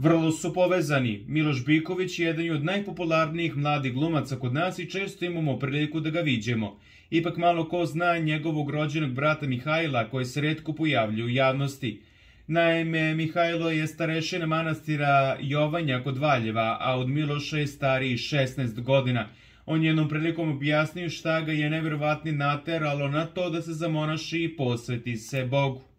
Vrlo su povezani. Miloš Biković je jedan od najpopularnijih mladih glumaca kod nas i često imamo priliku da ga viđemo. Ipak malo ko zna njegovog rođenog brata Mihajla koji se redko pojavlju u javnosti. Naime, Mihajlo je starešina manastira Jovanja kod Valjeva, a od Miloša je stariji 16 godina. On jednom prilikom objasnio šta ga je nevjerovatni nateralo na to da se zamonaši i posveti se Bogu.